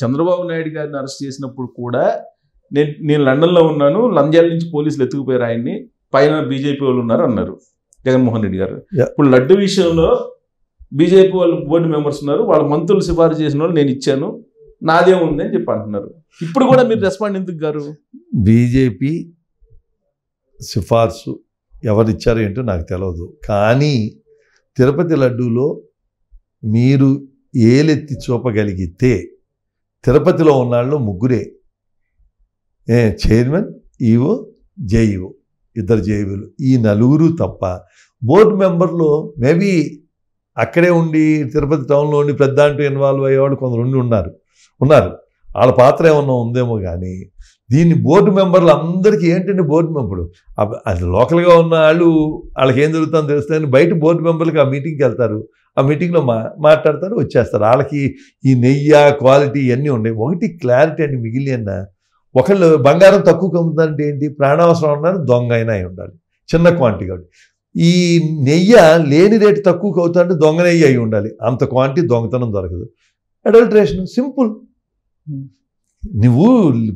చంద్రబాబు నాయుడు గారిని అరెస్ట్ చేసినప్పుడు కూడా నేను నేను లండన్లో ఉన్నాను లంజాల నుంచి పోలీసులు ఎత్తుకుపోయారు ఆయన్ని పైన బీజేపీ వాళ్ళు ఉన్నారు అన్నారు జగన్మోహన్ రెడ్డి గారు ఇప్పుడు లడ్డు విషయంలో బీజేపీ వాళ్ళు బోర్డు మెంబర్స్ ఉన్నారు వాళ్ళ మంత్రులు సిఫారసు చేసిన వాళ్ళు నేను ఇచ్చాను నాదే ఉంది అని చెప్పి అంటున్నారు ఇప్పుడు కూడా మీరు రెస్పాండ్ ఎందుకు గారు బీజేపీ సిఫార్సు ఎవరిచ్చారో ఏంటో నాకు తెలియదు కానీ తిరుపతి లడ్డూలో మీరు ఏలెత్తి చూపగలిగితే తిరుపతిలో ఉన్నాళ్ళు ముగ్గురే చైర్మన్ ఈవో జేఈఓ ఇద్దరు జేఈఓలు ఈ నలుగురు తప్ప బోర్డు మెంబర్లు మేబీ అక్కడే ఉండి తిరుపతి టౌన్లో ఉండి పెద్ద అంటూ ఇన్వాల్వ్ అయ్యేవాళ్ళు కొందరు ఉండి ఉన్నారు ఉన్నారు వాళ్ళ పాత్ర ఏమన్నా ఉందేమో కానీ దీన్ని బోర్డు మెంబర్లు అందరికీ ఏంటంటే బోర్డు మెంబరు అది లోకల్గా ఉన్న వాళ్ళు వాళ్ళకి ఏం జరుగుతుందో తెలుస్తుందని బయట బోర్డు మెంబర్లకి ఆ మీటింగ్కి వెళ్తారు ఆ మీటింగ్లో మా మాట్లాడతారు వచ్చేస్తారు వాళ్ళకి ఈ నెయ్యి క్వాలిటీ ఇవన్నీ ఉన్నాయి ఒకటి క్లారిటీ అని మిగిలిన ఒకళ్ళు బంగారం తక్కువ అమ్ముతారంటే ఏంటి ప్రాణావసరం ఉన్నారు దొంగ అయినా అయి ఉండాలి చిన్న క్వాంటిటీ కాబట్టి ఈ నెయ్య లేని రేటు తక్కువ అవుతుందంటే దొంగ నెయ్యి అయి ఉండాలి అంత క్వాంటిటీ దొంగతనం దొరకదు అడల్ట్రేషన్ సింపుల్ నువ్వు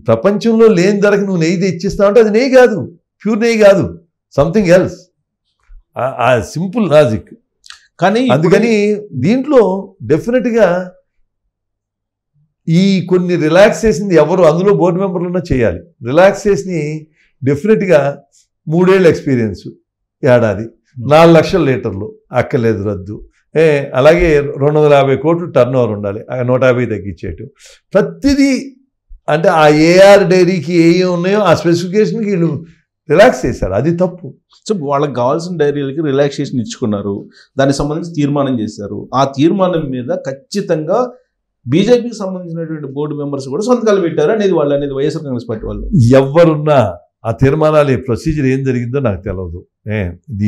ప్రపంచంలో లేని ధరకు నువ్వు నెయ్యి తెచ్చిస్తావు అంటే అది నెయ్యి కాదు ప్యూర్ నెయ్యి కాదు సంథింగ్ ఎల్స్ ఆ సింపుల్ లాజిక్ కానీ అందుకని దీంట్లో డెఫినెట్గా ఈ కొన్ని రిలాక్సేషన్ ఎవరు అందులో బోర్డు మెంబర్లున్నా చేయాలి రిలాక్సేషన్ని డెఫినెట్గా మూడేళ్ళ ఎక్స్పీరియన్స్ ఏడాది నాలుగు లక్షల లీటర్లు అక్కలేదు రద్దు ఏ అలాగే రెండు వందల యాభై కోట్లు టర్న్ ఓవర్ ఉండాలి నూట యాభై తగ్గించేటు ప్రతిదీ అంటే ఆ ఏఆర్ డైరీకి ఏ ఉన్నాయో ఆ స్పెసిఫికేషన్కి వీళ్ళు రిలాక్స్ చేశారు అది తప్పు సో వాళ్ళకి కావాల్సిన డైరీలకి రిలాక్సేషన్ ఇచ్చుకున్నారు దానికి సంబంధించి తీర్మానం చేశారు ఆ తీర్మానం మీద ఖచ్చితంగా బీజేపీకి సంబంధించినటువంటి బోర్డు మెంబర్స్ కూడా సొంతకాలు పెట్టారు అనేది వాళ్ళు అనేది వైఎస్ఆర్ కాంగ్రెస్ పార్టీ వాళ్ళు ఎవరున్నా ఆ తీర్మానాలు ప్రొసీజర్ ఏం జరిగిందో నాకు తెలియదు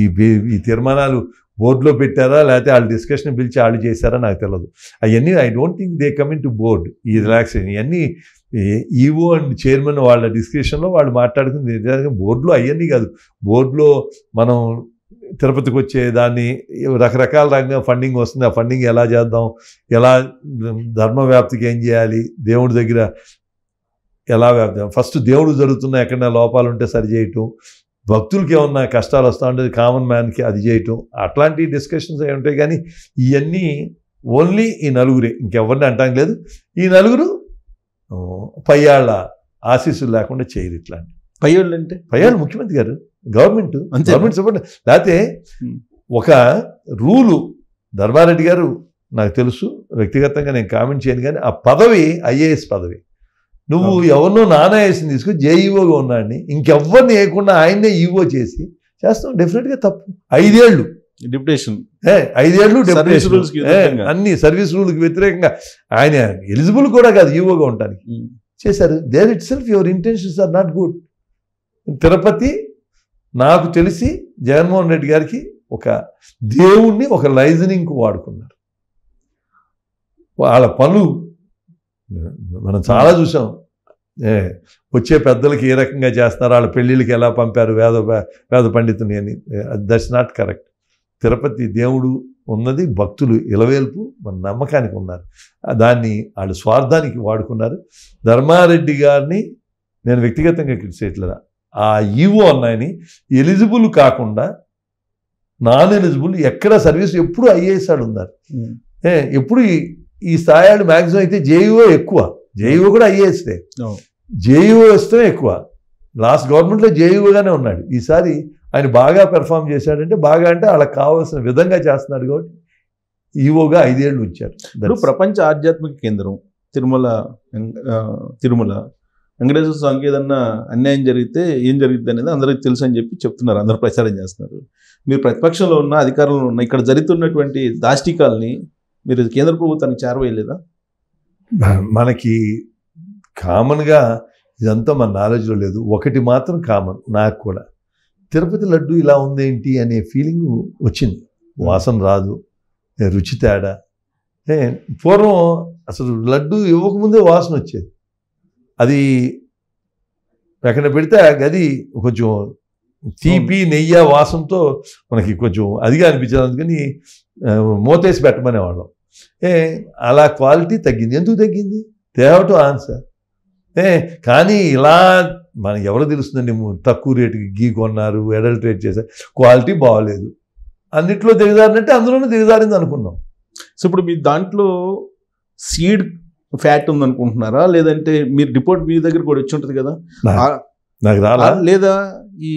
ఈ ఈ తీర్మానాలు బోర్డులో పెట్టారా లేకపోతే వాళ్ళు డిస్కషన్ పిలిచి వాళ్ళు చేశారా నాకు తెలియదు అవన్నీ I don't think they coming to board ఈ రిలాక్సేషన్ ఇవన్నీ ఈవో అండ్ చైర్మన్ వాళ్ళ డిస్కషన్లో వాళ్ళు మాట్లాడుకుంది నిజంగా బోర్డులో అవన్నీ కాదు బోర్డులో మనం తిరుపతికి వచ్చే దాన్ని రకరకాల రంగం ఫండింగ్ వస్తుంది ఆ ఫండింగ్ ఎలా చేద్దాం ఎలా ధర్మ వ్యాప్తికి ఏం చేయాలి దేవుడి దగ్గర ఎలా వ్యాప్తి ఫస్ట్ దేవుడు జరుగుతున్న ఎక్కడైనా లోపాలు ఉంటే సరి చేయటం భక్తులకి ఏమన్నా కష్టాలు వస్తూ ఉంటే కామన్ మ్యాన్కి అది చేయటం అట్లాంటి డిస్కషన్స్ అవి ఉంటాయి కానీ ఇవన్నీ ఓన్లీ ఈ నలుగురే ఇంకెవరిని అంటాం లేదు ఈ నలుగురు పయ్యాళ్ళ ఆశీస్సులు లేకుండా చేయరు ఇట్లాంటి పయ్యోళ్ళు అంటే పయ్యాళ్ళు ముఖ్యమంత్రి గారు గవర్నమెంట్ గవర్నమెంట్ సపోర్ట్ లేకపోతే ఒక రూలు ధర్మారెడ్డి గారు నాకు తెలుసు వ్యక్తిగతంగా నేను కామెంట్ చేయను కానీ ఆ పదవి ఐఏఎస్ పదవి నువ్వు ఎవరినో నానాయేసిని తీసుకుని జేఈఓగా ఉన్నాడిని ఇంకెవ్వరిని వేయకుండా ఆయన్నే ఈఓ చేసి చేస్తాం డెఫినెట్గా తప్పు ఐదేళ్ళు డిప్యూటేషన్ ఐదేళ్లు అన్ని సర్వీస్ రూల్కి వ్యతిరేకంగా ఆయన ఎలిజిబుల్ కూడా కాదు ఈవోగా e ఉండడానికి hmm. చేశారు there itself your intentions are not good Tirupati నాకు తెలిసి జగన్మోహన్ రెడ్డి గారికి ఒక దేవుణ్ణి ఒక లైజనింగ్ వాడుకున్నారు వాళ్ళ పనులు మనం చాలా చూసాం వచ్చే పెద్దలకి ఏ రకంగా చేస్తున్నారు వాళ్ళ పెళ్ళిళ్ళకి ఎలా పంపారు వేద వేద పండితుని అని దట్స్ నాట్ కరెక్ట్ తిరుపతి దేవుడు ఉన్నది భక్తులు ఇలవేల్పు మన నమ్మకానికి ఉన్నారు దాన్ని వాళ్ళు స్వార్థానికి వాడుకున్నారు ధర్మారెడ్డి గారిని నేను వ్యక్తిగతంగా చేయట్లేదు ఆ ఈవో అన్నాయని ఎలిజిబుల్ కాకుండా నాన్ ఎలిజిబుల్ ఎక్కడ సర్వీస్ ఎప్పుడు ఐఏఎస్ ఆడు ఉన్నారు ఎప్పుడు ఈ స్థాయి ఆడు మ్యాక్సిమం అయితే జేఈఓ ఎక్కువ జేఈఓ కూడా ఐఏఎస్దే జేఈఓ ఇస్తే ఎక్కువ లాస్ట్ గవర్నమెంట్లో జేఈఓగానే ఉన్నాడు ఈసారి ఆయన బాగా పెర్ఫామ్ చేశాడంటే బాగా అంటే వాళ్ళకి కావాల్సిన విధంగా చేస్తున్నాడు కాబట్టి ఈవోగా ఐదేళ్ళు ఉంచారు ఇప్పుడు ప్రపంచ ఆధ్యాత్మిక కేంద్రం తిరుమల తిరుమల వెంకటేశ్వర స్వామికి ఏదన్నా అన్యాయం జరిగితే ఏం జరుగుతుంది అనేది అందరికీ తెలుసు అని చెప్పి చెప్తున్నారు అందరు ప్రచారం చేస్తున్నారు మీరు ప్రతిపక్షంలో ఉన్న అధికారంలో ఉన్న ఇక్కడ జరుగుతున్నటువంటి దాష్టికాలని మీరు కేంద్ర ప్రభుత్వానికి చేరవేయలేదా మనకి కామన్గా ఇదంతా మన నాలెడ్జ్లో లేదు ఒకటి మాత్రం కామన్ నాకు కూడా తిరుపతి లడ్డు ఇలా ఉందేంటి అనే ఫీలింగ్ వచ్చింది hmm. వాసన రాదు రుచి తేడా పూర్వం అసలు లడ్డు ఇవ్వకముందే వాసన వచ్చేది అది ఎక్కడ పెడితే అది గది కొంచెం తీపి hmm. నెయ్యి వాసంతో మనకి కొంచెం అదిగా అనిపించింది అందుకని మూతేసి వాళ్ళం ఏ అలా క్వాలిటీ తగ్గింది ఎందుకు తగ్గింది దే హ్యావ్ టు ఆన్సర్ ఏ కానీ ఇలా మనకి ఎవరు తెలుస్తుందండి తక్కువ రేటుకి గీ కొన్నారు అడల్ట్రేట్ చేశారు క్వాలిటీ బాగలేదు అన్నిట్లో దిగజారినట్టే అందులోనే దిగజారింది అనుకున్నాం సో ఇప్పుడు మీ దాంట్లో సీడ్ ఫ్యాట్ ఉందనుకుంటున్నారా లేదంటే మీరు రిపోర్ట్ మీ దగ్గర కూడా వచ్చి ఉంటుంది కదా నాకు రాలా లేదా ఈ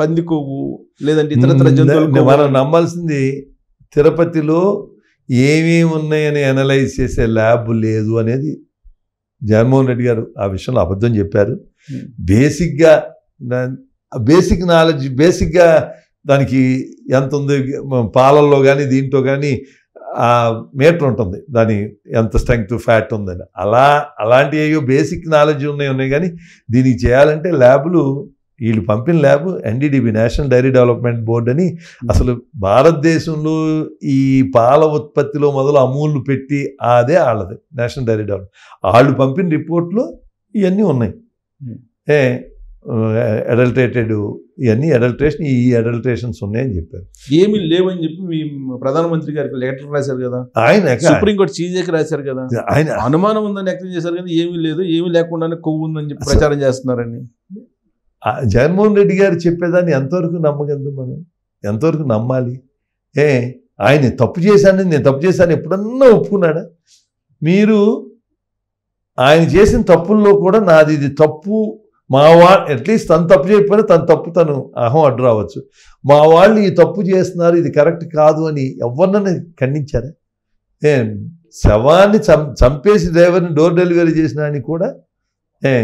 పంది కొవ్వు లేదంటే ఇతర జంతువులు మనం నమ్మాల్సింది తిరుపతిలో ఏమేమి ఉన్నాయని అనలైజ్ చేసే ల్యాబ్ లేదు అనేది జగన్మోహన్ రెడ్డి గారు ఆ విషయంలో అబద్ధం చెప్పారు బేసిక్గా బేసిక్ నాలెడ్జ్ బేసిక్గా దానికి ఎంత ఉంది పాలల్లో కానీ దీంట్లో కానీ ఆ మీటర్ ఉంటుంది దాని ఎంత స్ట్రెంగ్త్ ఫ్యాట్ ఉందని అలా అలాంటి ఏవో బేసిక్ నాలెడ్జ్ ఉన్నాయి ఉన్నాయి కానీ దీనికి చేయాలంటే ల్యాబ్లు వీళ్ళు పంపిన lab NDDB National Dairy Development Board అని hmm. అసలు భారతదేశంలో ఈ పాల ఉత్పత్తిలో మొదలు అమూల్లు పెట్టి అదే వాళ్ళది నేషనల్ డైరీ డెవలప్ వాళ్ళు పంపిన రిపోర్ట్లో ఇవన్నీ ఉన్నాయి hmm. ఏ అడల్టేటెడ్ ఇవన్నీ అడల్టేషన్ ఈ అడల్టేషన్స్ ఉన్నాయని చెప్పారు ఏమీ లేవని చెప్పి మీ ప్రధానమంత్రి గారికి లెటర్ రాశారు కదా ఆయన సుప్రీంకోర్టు చీజేకి రాశారు కదా ఆయన అనుమానం ఉందని వ్యక్తం చేశారు కదా ఏమీ లేదు ఏమీ లేకుండానే కొవ్వు ఉందని చెప్పి ప్రచారం చేస్తున్నారని జగన్మోహన్ రెడ్డి గారు చెప్పేదాన్ని ఎంతవరకు నమ్మగలదు మనం ఎంతవరకు నమ్మాలి ఏ ఆయన తప్పు చేశానని నేను తప్పు చేశాను ఎప్పుడన్నా ఒప్పుకున్నాడా మీరు ఆయన చేసిన తప్పుల్లో కూడా నాది ఇది తప్పు మా వా అట్లీస్ట్ తను తప్పు చేయకపోయినా తన తప్పు తను అహం అడ్డు రావచ్చు మా వాళ్ళు ఈ తప్పు చేస్తున్నారు ఇది కరెక్ట్ కాదు అని ఎవరినని ఖండించారా ఏ శవాన్ని చం చంపేసి డ్రైవర్ని డోర్ డెలివరీ చేసిన అని కూడా ఏ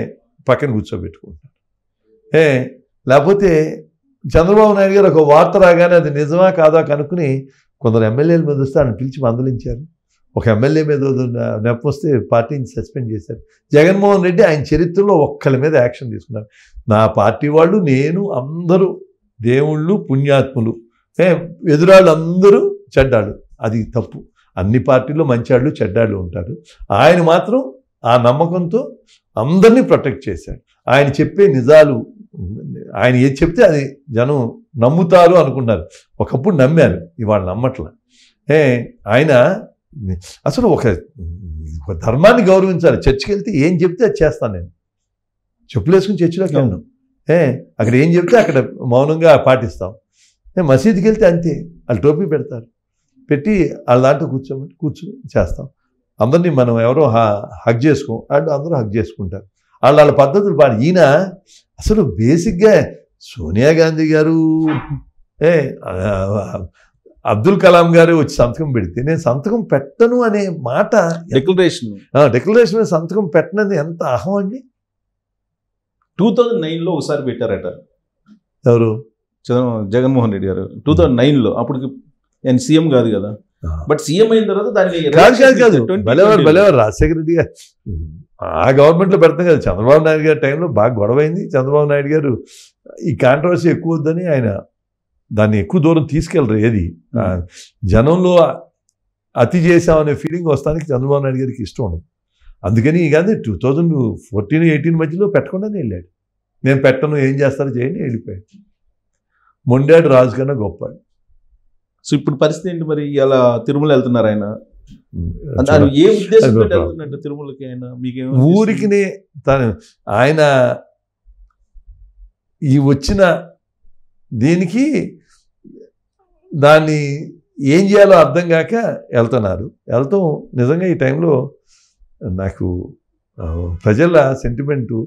పక్కన కూర్చోబెట్టుకుంటాను ఏ లేకపోతే చంద్రబాబు నాయుడు గారు ఒక వార్త రాగానే అది నిజమా కాదా కనుక్కుని కొందరు ఎమ్మెల్యేల మీద వస్తే ఆయన పిలిచి మందలించారు ఒక ఎమ్మెల్యే మీద నెప్పి వస్తే పార్టీని సస్పెండ్ చేశారు జగన్మోహన్ రెడ్డి ఆయన చరిత్రలో ఒక్కరి మీద యాక్షన్ తీసుకున్నారు నా పార్టీ వాళ్ళు నేను అందరూ దేవుళ్ళు పుణ్యాత్ములు ఏ ఎదురాళ్ళు అందరూ చెడ్డాళ్ళు అది తప్పు అన్ని పార్టీల్లో మంచాళ్ళు చెడ్డాళ్ళు ఉంటారు ఆయన మాత్రం ఆ నమ్మకంతో అందరినీ ప్రొటెక్ట్ చేశాడు ఆయన చెప్పే నిజాలు ఆయన ఏది చెప్తే అది జనం నమ్ముతారు అనుకున్నారు ఒకప్పుడు నమ్మారు ఇవాళ నమ్మట్ల ఏ ఆయన అసలు ఒక ఒక ధర్మాన్ని గౌరవించాలి చర్చికి వెళ్తే ఏం చెప్తే అది చేస్తాను నేను చెప్పులు వేసుకుని చర్చిలోకి వెళ్ళను ఏ అక్కడ ఏం చెప్తే అక్కడ మౌనంగా పాటిస్తాం నేను మసీదుకి వెళ్తే అంతే వాళ్ళు టోపీ పెడతారు పెట్టి వాళ్ళ దాంట్లో కూర్చోమని కూర్చుని చేస్తాం అందరినీ మనం ఎవరో హగ్ చేసుకో అంటే అందరూ హగ్ చేసుకుంటారు వాళ్ళ వాళ్ళ పద్ధతులు పాడు ఈయన అసలు బేసిక్గా సోనియా గాంధీ గారు ఏ అబ్దుల్ కలాం గారు వచ్చి సంతకం పెడితే నేను సంతకం పెట్టను అనే మాట డెక్లరేషన్ డెక్లరేషన్ సంతకం పెట్టనది ఎంత అహం అండి టూ థౌజండ్ నైన్లో ఒకసారి పెట్టారట ఎవరు జగన్మోహన్ రెడ్డి గారు టూ థౌజండ్ నైన్లో అప్పటికి నేను సీఎం కాదు కదా బట్ సీఎం అయిన తర్వాత దానికి రాజశేఖర్ కాదు బలేవారు బలేవారు రెడ్డి గారు ఆ గవర్నమెంట్లో పెడతాం కదా చంద్రబాబు నాయుడు గారి టైంలో బాగా గొడవైంది చంద్రబాబు నాయుడు గారు ఈ కాంట్రవర్సీ ఎక్కువ వద్దని ఆయన దాన్ని ఎక్కువ దూరం తీసుకెళ్ళరు ఏది జనంలో అతి చేసామనే ఫీలింగ్ వస్తానికి చంద్రబాబు నాయుడు గారికి ఇష్టం ఉండదు అందుకని కానీ టూ థౌజండ్ ఫోర్టీన్ ఎయిటీన్ మధ్యలో పెట్టకుండానే వెళ్ళాడు నేను పెట్టను ఏం చేస్తారో చేయని వెళ్ళిపోయాడు మొండాడు రాజు కన్నా గొప్ప సో ఇప్పుడు పరిస్థితి ఏంటి మరి ఇలా తిరుమల వెళ్తున్నారు ఆయన ఊరికి తను ఆయన ఈ వచ్చిన దీనికి దాన్ని ఏం చేయాలో అర్థం కాక వెళ్తున్నారు వెళ్తాం నిజంగా ఈ టైంలో నాకు ప్రజల సెంటిమెంటు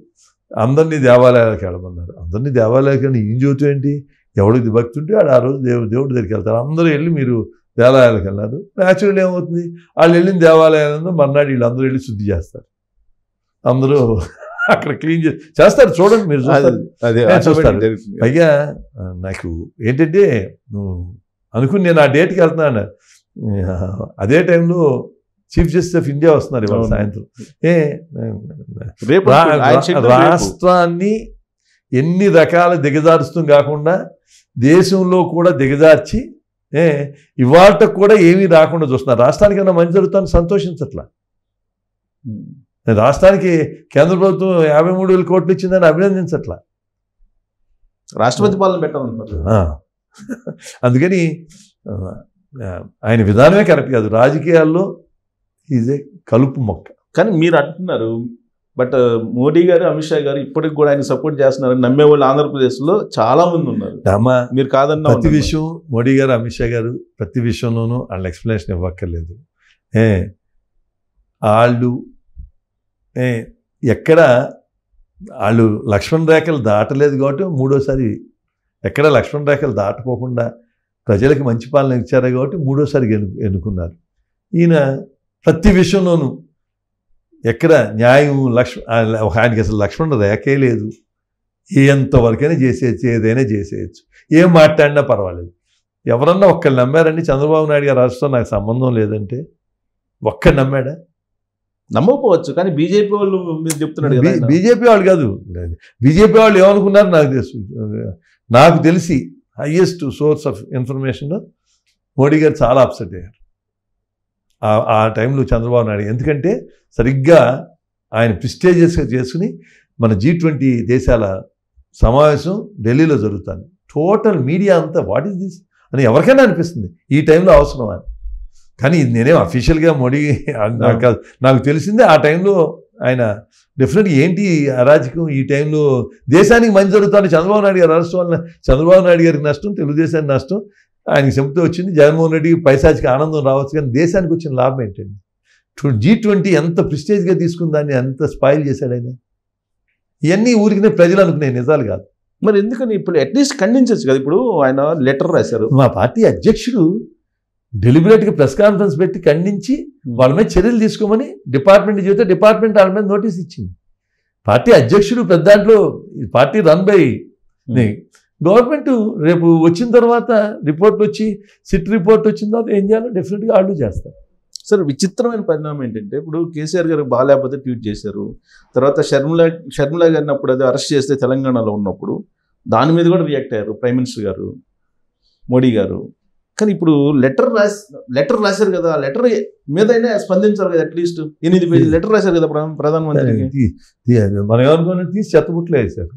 అందరినీ దేవాలయాలకు వెళ్ళమన్నారు అందరినీ దేవాలయాలకు ఏం చదువుతూ ఏంటి ఎవడికి భక్తుంటే ఆడు ఆ రోజు దేవుడు దేవుడి దగ్గరికి వెళ్తారు అందరూ వెళ్ళి మీరు దేవాలయాలకు వెళ్ళారు న్యాచురల్ ఏమవుతుంది వాళ్ళు వెళ్ళిన దేవాలయాలను మర్నాడు వీళ్ళందరూ వెళ్ళి శుద్ధి చేస్తారు అందరూ అక్కడ క్లీన్ చేసి చేస్తారు చూడండి మీరు చూస్తారు పైగా నాకు ఏంటంటే నువ్వు అనుకుని నేను ఆ డేట్కి వెళ్తున్నాను అదే టైంలో చీఫ్ జస్టిస్ ఆఫ్ ఇండియా వస్తున్నారు ఇవాళ సాయంత్రం ఏ రాష్ట్రాన్ని ఎన్ని రకాల దిగజారుస్తూ కాకుండా దేశంలో కూడా దిగజార్చి ఏ ఇవాళ కూడా ఏమీ రాకుండా చూస్తున్నారు రాష్ట్రానికి ఏమైనా మంచి జరుగుతుందని సంతోషించట్లా రాష్ట్రానికి కేంద్ర ప్రభుత్వం యాభై మూడు వేల కోట్లు ఇచ్చిందని అభినందించట్లా రాష్ట్రపతి పాలన పెట్టమంటున్నారు అందుకని ఆయన విధానమే కరెక్ట్ కాదు రాజకీయాల్లో ఈజ్ ఏ కలుపు మొక్క కానీ మీరు అంటున్నారు బట్ మోడీ గారు అమిత్ షా గారు ఇప్పటికి కూడా ఆయన సపోర్ట్ చేస్తున్నారని నమ్మే వాళ్ళు ఆంధ్రప్రదేశ్లో చాలా మంది ఉన్నారు మీరు కాదన్న ప్రతి విషయం మోడీ గారు అమిత్ షా గారు ప్రతి విషయంలోనూ వాళ్ళ ఎక్స్ప్లెనేషన్ ఇవ్వక్కర్లేదు ఏ వాళ్ళు ఏ ఎక్కడ వాళ్ళు లక్ష్మణ్ రేఖలు దాటలేదు కాబట్టి మూడోసారి ఎక్కడ లక్ష్మణ్ రేఖలు దాటకోకుండా ప్రజలకు మంచి పాలన ఇచ్చారు కాబట్టి మూడోసారి ఎన్నుకున్నారు ఈయన ప్రతి విషయంలోనూ ఎక్కడ న్యాయం ఒక ఆయనకి అసలు లక్ష్మణ్ రేఖే లేదు ఎంతవరకైనా చేసేయచ్చు ఏదైనా చేసేయచ్చు ఏం మాట్లాడినా పర్వాలేదు ఎవరన్నా ఒక్కళ్ళు నమ్మారండి చంద్రబాబు నాయుడు గారు రాష్ట్రం నాకు సంబంధం లేదంటే ఒక్కడు నమ్మాడా నమ్మకపోవచ్చు కానీ బీజేపీ వాళ్ళు మీరు చెప్తున్నాడు బీజేపీ వాళ్ళు కాదు బీజేపీ వాళ్ళు ఏమనుకున్నారు నాకు తెలుసు నాకు తెలిసి highest source of information Modi garu చాలా అప్సెట్ అయ్యారు ఆ టైంలో చంద్రబాబు నాయుడు ఎందుకంటే సరిగ్గా ఆయన ప్రిస్టేజియస్గా చేసుకుని మన జీ ట్వంటీ దేశాల సమావేశం ఢిల్లీలో జరుగుతుంది టోటల్ మీడియా అంతా వాట్ ఈస్ దిస్ అని ఎవరికైనా అనిపిస్తుంది ఈ టైంలో అవసరం అని కానీ నేనేం అఫీషియల్గా మోడీ నాకు నాకు తెలిసిందే ఆ టైంలో ఆయన డెఫినెట్గా ఏంటి అరాజకం ఈ టైంలో దేశానికి మంచి జరుగుతుంది చంద్రబాబు నాయుడు గారు అరెస్ట్ వల్ల చంద్రబాబు నాయుడు గారికి నష్టం తెలుగుదేశానికి నష్టం ఆయనకి చెబుతూ వచ్చింది జగన్మోహన్ రెడ్డికి పైసాచికి ఆనందం రావచ్చు కానీ దేశానికి వచ్చిన లాభం ఏంటండి జీ ట్వంటీ ఎంత ప్రిస్టేజ్గా తీసుకుని దాన్ని ఎంత స్పాయిల్ చేశాడు ఆయన ఇవన్నీ ఊరికినే ప్రజలు అనుకునే నిజాలు కాదు మరి ఎందుకని ఇప్పుడు అట్లీస్ట్ ఖండించవచ్చు కదా ఇప్పుడు ఆయన లెటర్ రాశారు మా పార్టీ అధ్యక్షుడు డెలిబరేట్గా ప్రెస్ కాన్ఫరెన్స్ పెట్టి ఖండించి hmm. వాళ్ళ మీద చర్యలు తీసుకోమని డిపార్ట్మెంట్ చేస్తే డిపార్ట్మెంట్ వాళ్ళ మీద నోటీస్ ఇచ్చింది పార్టీ అధ్యక్షుడు పెద్ద దాంట్లో party run by hmm. Government రేపు వచ్చిన తర్వాత రిపోర్ట్ వచ్చి సిట్ రిపోర్ట్ వచ్చిన తర్వాత ఏం చేయాలో డెఫినెట్గా వాళ్ళు చేస్తారు సార్ విచిత్రమైన పరిణామం ఏంటంటే ఇప్పుడు కేసీఆర్ గారు బాగాలేకపోతే ట్వీట్ చేశారు తర్వాత షర్మిల షర్మిల గారిని అప్పుడు అది అరెస్ట్ చేస్తే తెలంగాణలో ఉన్నప్పుడు దాని మీద కూడా రియాక్ట్ అయ్యారు ప్రైమ్ మినిస్టర్ గారు మోడీ గారు కానీ ఇప్పుడు లెటర్ రాసి లెటర్ రాశారు కదా లెటర్ మీదైనా స్పందించారు కదా అట్లీస్ట్ ఎనిమిది పేజీ లెటర్ రాశారు కదా ప్రధానమంత్రికి మనం ఎవరికైనా తీసి చెత్తబుట్లు వేశారు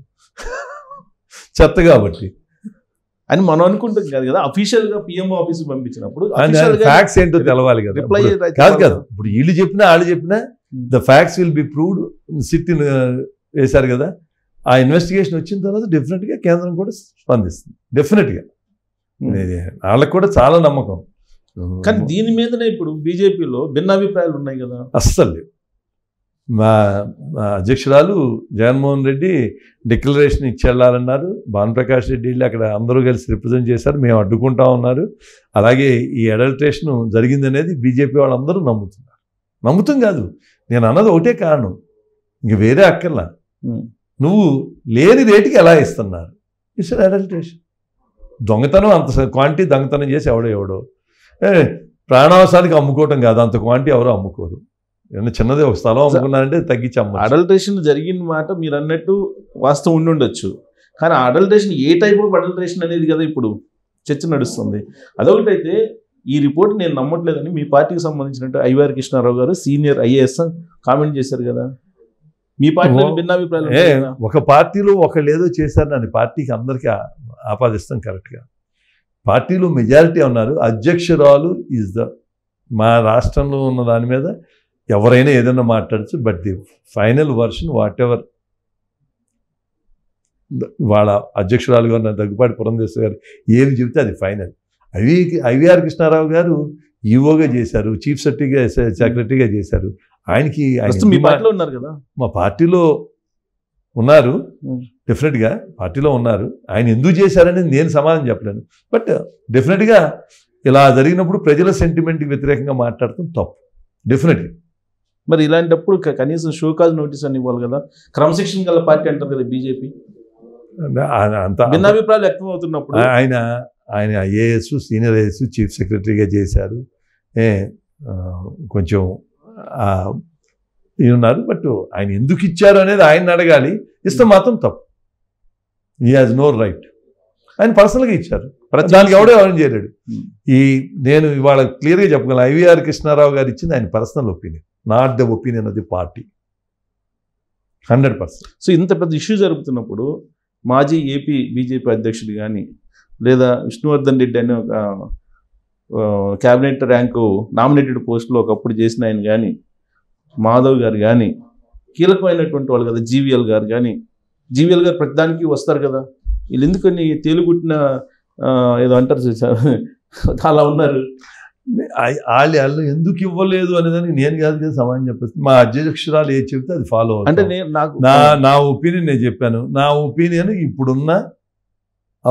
చెత్త కాబట్టి అని మనం అనుకుంటాం కాదు కదా అఫీషియల్ గా పిఎం ఆఫీస్ పంపించినప్పుడు ఫ్యాక్ట్స్ ఏంటో తెలవాలి కదా రిప్లై కాదు కాదు ఇప్పుడు వీళ్ళు చెప్పినా వాళ్ళు చెప్పినా the facts will be proved SIT వేశారు కదా ఆ ఇన్వెస్టిగేషన్ వచ్చిన తర్వాత డెఫినెట్గా కేంద్రం కూడా స్పందిస్తుంది డెఫినెట్గా hmm. వాళ్ళకు కూడా చాలా నమ్మకం కానీ దీని మీదనే ఇప్పుడు బీజేపీలో భిన్నాభిప్రాయాలు ఉన్నాయి కదా అస్సలు లేవు మా అధ్యక్షురాలు జగన్మోహన్ రెడ్డి డిక్లరేషన్ ఇచ్చేళ్ళాలన్నారు భానుప్రకాష్ రెడ్డి వెళ్ళి అక్కడ అందరూ కలిసి రిప్రజెంట్ చేశారు మేము అడ్డుకుంటా ఉన్నారు అలాగే ఈ అడల్ట్రేషన్ జరిగిందనేది బీజేపీ వాళ్ళందరూ నమ్ముతున్నారు నమ్ముతం కాదు నేను అన్నది ఒకటే కారణం ఇంక వేరే అక్కర్లా నువ్వు లేని రేటుకి ఎలా ఇస్తున్నారు ఇస్తారు అడల్ట్రేషన్ దొంగతనం అంత క్వాంటిటీ దొంగతనం చేసి ఎవడో ఎవడో ప్రాణావసానికి అమ్ముకోవటం కాదు అంత క్వాంటిటీ ఎవరో అమ్ముకోరు ఏదైనా చిన్నదే ఒక స్థలం అమ్ముకున్నారంటే తగ్గించాము అడల్టేషన్ జరిగిన మాట మీరు అన్నట్టు వాస్తవం ఉండి ఉండొచ్చు కానీ adulteration a type of adulteration అనేది కదా ఇప్పుడు చర్చ నడుస్తుంది అదొకటైతే ఈ రిపోర్ట్ నేను నమ్మట్లేదని మీ పార్టీకి సంబంధించినట్టు ఐవీఆర్ కృష్ణారావు గారు సీనియర్ ఐఏఎస్ కామెంట్ చేశారు కదా మీ పార్టీ భిన్నాభిప్రాయాలు ఒక పార్టీలో ఒకళ్ళు ఏదో చేశారని అది పార్టీకి అందరికీ ఆపాదిస్తాం కరెక్ట్గా పార్టీలో మెజారిటీ ఉన్నారు అధ్యక్షురాలు ఈజ్ ద మా రాష్ట్రంలో ఉన్న దాని మీద ఎవరైనా ఏదైనా మాట్లాడచ్చు but the final version whatever వాళ్ళ అధ్యక్షురాలు గారు దగ్గుపాటి పురంధేశ్వర గారు ఏమి చెబితే అది ఫైనల్ అవి ఐవిఆర్ కృష్ణారావు గారు ఈవోగా e చేశారు చీఫ్ సెక్రటరీగా సెక్రటరీగా చేశారు ఆయనకి మీ పార్టీలో ఉన్నారు కదా మా పార్టీలో ఉన్నారు డెఫినెట్గా పార్టీలో ఉన్నారు ఆయన ఎందుకు చేశారని నేను సమాధానం చెప్పలేను బట్ డెఫినెట్గా ఇలా జరిగినప్పుడు ప్రజల సెంటిమెంట్కి వ్యతిరేకంగా మాట్లాడటం తప్పు డెఫినెట్గా మరి ఇలాంటప్పుడు కనీసం షోకాజ్ నోటీస్ అని ఇవ్వాలి కదా క్రమశిక్షణ గల పార్టీ అంటారు కదా బీజేపీ అభిప్రాయాలు వ్యక్తం అవుతున్నప్పుడు ఆయన ఆయన ఐఏఎస్ సీనియర్ ఐఏఎస్ చీఫ్ సెక్రటరీగా చేశారు కొంచెం ఉన్నారు బట్ ఆయన ఎందుకు ఇచ్చారు అనేది ఆయన అడగాలి ఇస్తే మాత్రం తప్పు ఈ హాజ్ నో రైట్ ఆయన పర్సనల్గా ఇచ్చారు దానికి ఎవడే ఎవరు చేయలేడు ఈ నేను ఇవాళ క్లియర్గా చెప్పగలను ఐవీఆర్ కృష్ణారావు గారు ఇచ్చింది ఆయన personal opinion not the opinion of the party hundred percent so ఇంత పెద్ద ఇష్యూ జరుగుతున్నప్పుడు మాజీ ఏపీ బీజేపీ అధ్యక్షుడు కానీ లేదా విష్ణువర్ధన్ రెడ్డి అనే ఒక క్యాబినెట్ ర్యాంకు నామినేటెడ్ పోస్టులో ఒకప్పుడు చేసిన ఆయన కానీ మాధవ్ గారు కానీ కీలకమైనటువంటి వాళ్ళు కదా జీవీఎల్ గారు కానీ జీవీఎల్ గారు ప్రతిదానికి వస్తారు కదా వీళ్ళు ఎందుకని తేలుగుట్టిన ఏదో అంటారు అలా ఉన్నారు వాళ్ళు వాళ్ళు ఎందుకు ఇవ్వలేదు అనేదానికి నేను కాదు కదా సమాధానం చెప్పేస్తాను మా అధ్యక్షురాలు ఏది చెప్తే అది ఫాలో అంటే నేను నాకు నా నా ఒపీనియన్ నేను చెప్పాను నా ఒపీనియన్ ఇప్పుడున్న